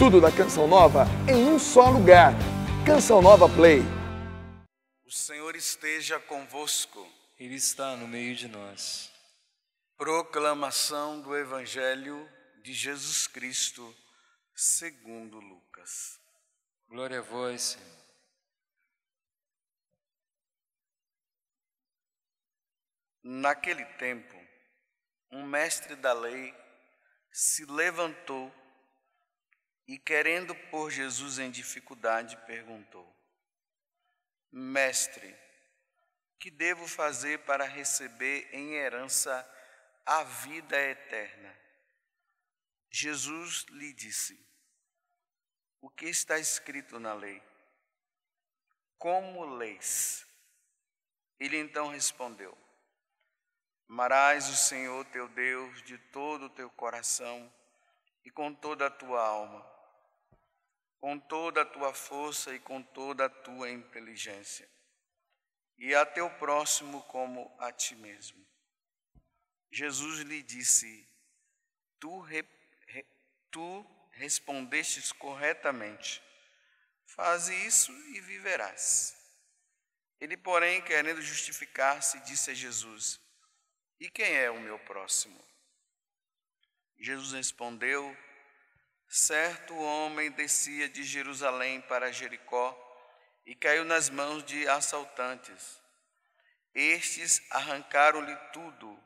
Tudo da Canção Nova em um só lugar. Canção Nova Play. O Senhor esteja convosco. Ele está no meio de nós. Proclamação do Evangelho de Jesus Cristo, segundo Lucas. Glória a vós, Senhor. Naquele tempo, um mestre da lei se levantou e, querendo pôr Jesus em dificuldade, perguntou: Mestre, que devo fazer para receber em herança a vida eterna? Jesus lhe disse: O que está escrito na lei? Como leis? Ele então respondeu: Amarás o Senhor teu Deus de todo o teu coração e com toda a tua alma, com toda a tua força e com toda a tua inteligência, e a teu próximo como a ti mesmo. Jesus lhe disse: Tu, re, re, tu respondestes corretamente, faze isso e viverás. Ele, porém, querendo justificar-se, disse a Jesus: E quem é o meu próximo? Jesus respondeu: Certo homem descia de Jerusalém para Jericó e caiu nas mãos de assaltantes. Estes arrancaram-lhe tudo,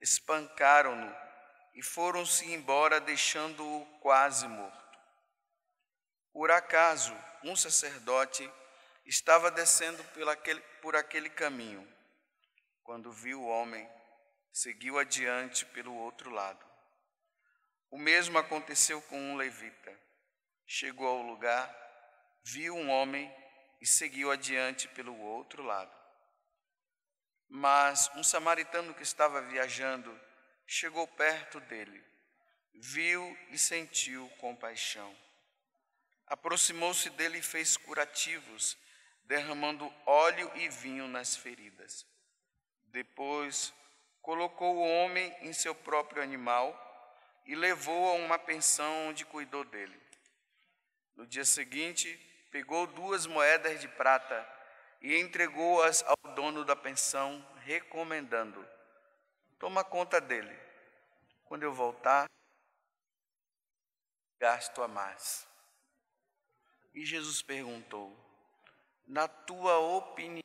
espancaram-no e foram-se embora, deixando-o quase morto. Por acaso, um sacerdote estava descendo por aquele, por aquele caminho. Quando viu o homem, seguiu adiante pelo outro lado. O mesmo aconteceu com um levita. Chegou ao lugar, viu um homem e seguiu adiante pelo outro lado. Mas um samaritano que estava viajando chegou perto dele, viu e sentiu compaixão. Aproximou-se dele e fez curativos, derramando óleo e vinho nas feridas. Depois, colocou o homem em seu próprio animal e levou a uma pensão onde cuidou dele. No dia seguinte, pegou duas moedas de prata e entregou-as ao dono da pensão, recomendando: Toma conta dele. Quando eu voltar, gasto a mais. E Jesus perguntou: Na tua opinião,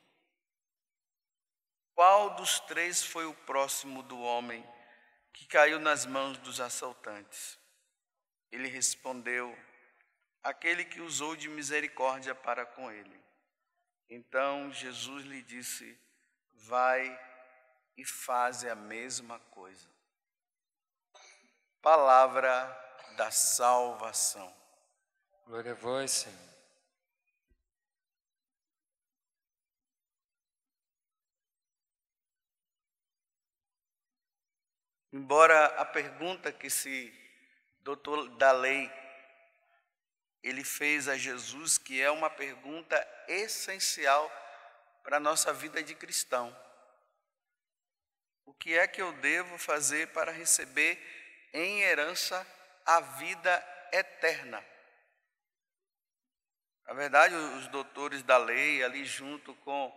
qual dos três foi o próximo do homem que caiu nas mãos dos assaltantes. Ele respondeu: Aquele que usou de misericórdia para com ele. Então Jesus lhe disse: Vai e faze a mesma coisa. Palavra da salvação. Glória a vós, Senhor. Embora a pergunta que esse doutor da lei ele fez a Jesus, que é uma pergunta essencial para a nossa vida de cristão. O que é que eu devo fazer para receber em herança a vida eterna? Na verdade, os doutores da lei, ali junto com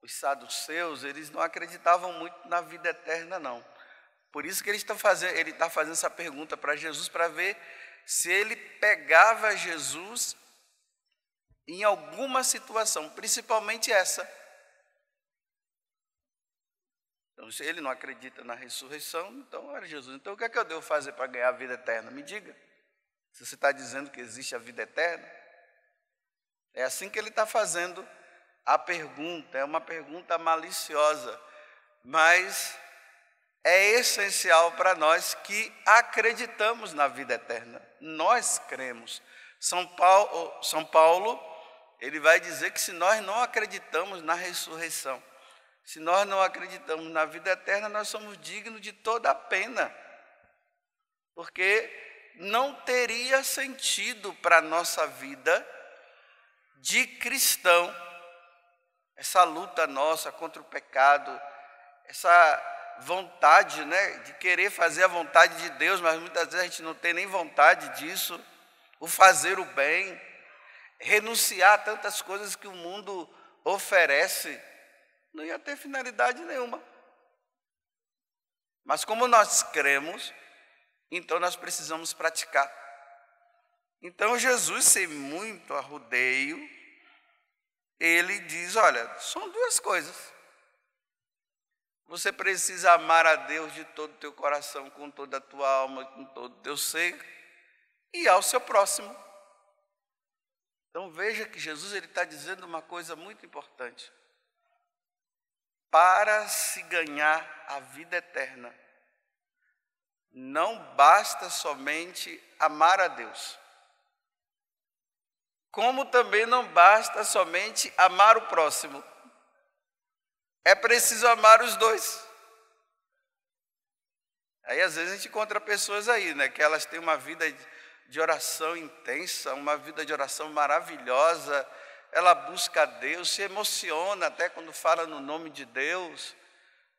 os saduceus, eles não acreditavam muito na vida eterna, não. Por isso que ele está fazendo, ele está fazendo essa pergunta para Jesus para ver se ele pegava Jesus em alguma situação, principalmente essa. Então, se ele não acredita na ressurreição, então, olha Jesus, então o que é que eu devo fazer para ganhar a vida eterna? Me diga. Se você está dizendo que existe a vida eterna, é assim que ele está fazendo a pergunta, é uma pergunta maliciosa, mas é essencial para nós que acreditamos na vida eterna. Nós cremos. São Paulo, São Paulo, ele vai dizer que se nós não acreditamos na ressurreição, se nós não acreditamos na vida eterna, nós somos dignos de toda a pena. Porque não teria sentido para a nossa vida de cristão essa luta nossa contra o pecado, essa vontade, né, de querer fazer a vontade de Deus, mas muitas vezes a gente não tem nem vontade disso, o fazer o bem, renunciar a tantas coisas que o mundo oferece, não ia ter finalidade nenhuma. Mas como nós cremos, então nós precisamos praticar. Então Jesus, sem muito arrudeio, ele diz: olha, são duas coisas. Você precisa amar a Deus de todo o teu coração, com toda a tua alma, com todo o teu ser e ao seu próximo. Então veja que Jesus ele está dizendo uma coisa muito importante. Para se ganhar a vida eterna, não basta somente amar a Deus. Como também não basta somente amar o próximo. É preciso amar os dois. Aí às vezes a gente encontra pessoas aí, né, que elas têm uma vida de oração intensa, uma vida de oração maravilhosa, ela busca a Deus, se emociona até quando fala no nome de Deus,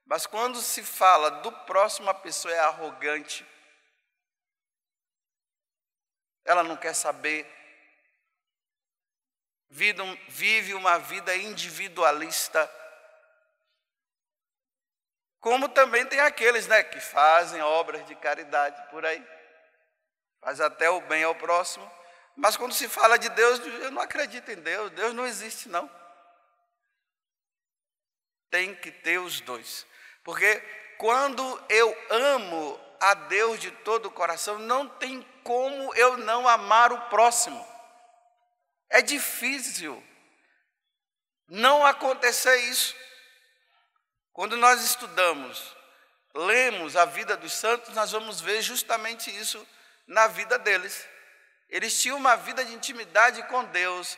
mas quando se fala do próximo, a pessoa é arrogante. Ela não quer saber. Vive uma vida individualista como também tem aqueles né, que fazem obras de caridade por aí, faz até o bem ao próximo, mas quando se fala de Deus, eu não acredito em Deus, Deus não existe, não. Tem que ter os dois, porque quando eu amo a Deus de todo o coração, não tem como eu não amar o próximo. É difícil não acontecer isso. Quando nós estudamos, lemos a vida dos santos, nós vamos ver justamente isso na vida deles. Eles tinham uma vida de intimidade com Deus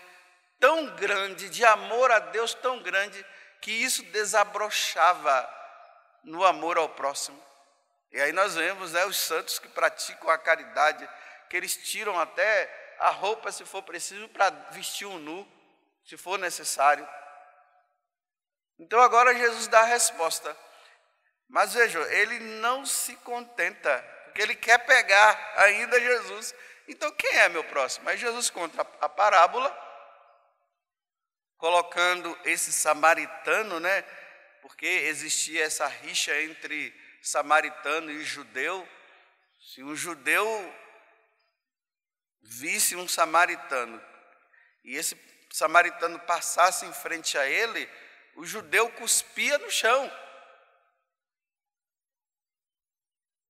tão grande, de amor a Deus tão grande, que isso desabrochava no amor ao próximo. E aí nós vemos né, os santos que praticam a caridade, que eles tiram até a roupa, se for preciso, para vestir um nu, se for necessário. Então agora Jesus dá a resposta. Mas vejam, ele não se contenta, porque ele quer pegar ainda Jesus. Então quem é meu próximo? Aí Jesus conta a parábola, colocando esse samaritano, né? Porque existia essa rixa entre samaritano e judeu. Se um judeu visse um samaritano e esse samaritano passasse em frente a ele, o judeu cuspia no chão.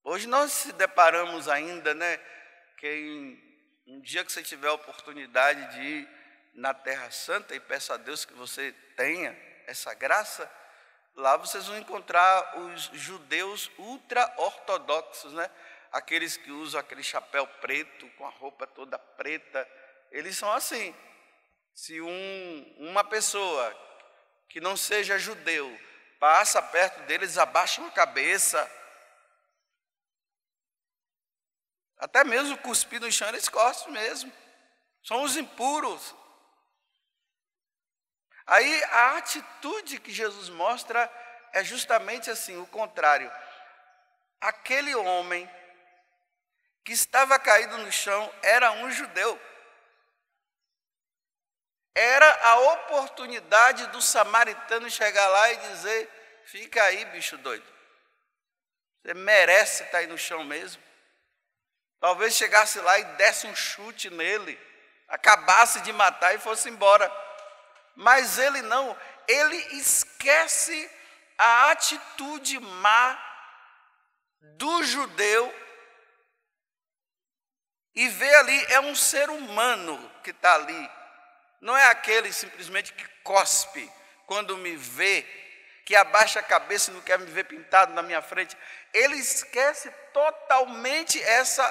Hoje nós se deparamos ainda, né? Que um dia que você tiver a oportunidade de ir na Terra Santa, e peço a Deus que você tenha essa graça, lá vocês vão encontrar os judeus ultra-ortodoxos, né? Aqueles que usam aquele chapéu preto, com a roupa toda preta, eles são assim. Se um, uma pessoa que não seja judeu, passa perto deles, abaixa a cabeça. Até mesmo cuspir no chão eles gostam mesmo. São os impuros. Aí a atitude que Jesus mostra é justamente assim, o contrário. Aquele homem que estava caído no chão era um judeu era a oportunidade do samaritano chegar lá e dizer: fica aí, bicho doido. Você merece estar aí no chão mesmo. Talvez chegasse lá e desse um chute nele, acabasse de matar e fosse embora. Mas ele não, ele esquece a atitude má do judeu e vê ali, é um ser humano que está ali não é aquele simplesmente que cospe quando me vê, que abaixa a cabeça e não quer me ver pintado na minha frente. Ele esquece totalmente essa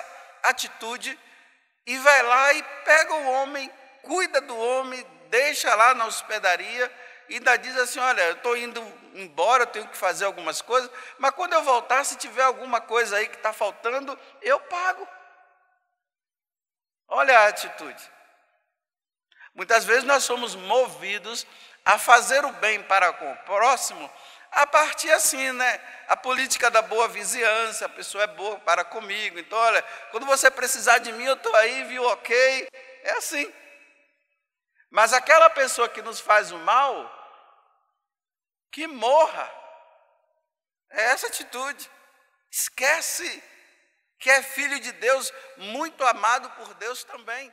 atitude e vai lá e pega o homem, cuida do homem, deixa lá na hospedaria e ainda diz assim: Olha, eu estou indo embora, eu tenho que fazer algumas coisas, mas quando eu voltar, se tiver alguma coisa aí que está faltando, eu pago. Olha a atitude. Muitas vezes nós somos movidos a fazer o bem para com o próximo a partir assim, né? A política da boa vizinhança, a pessoa é boa para comigo. Então, olha, quando você precisar de mim, eu estou aí, viu, ok? É assim. Mas aquela pessoa que nos faz o mal, que morra. É essa atitude. Esquece que é filho de Deus, muito amado por Deus também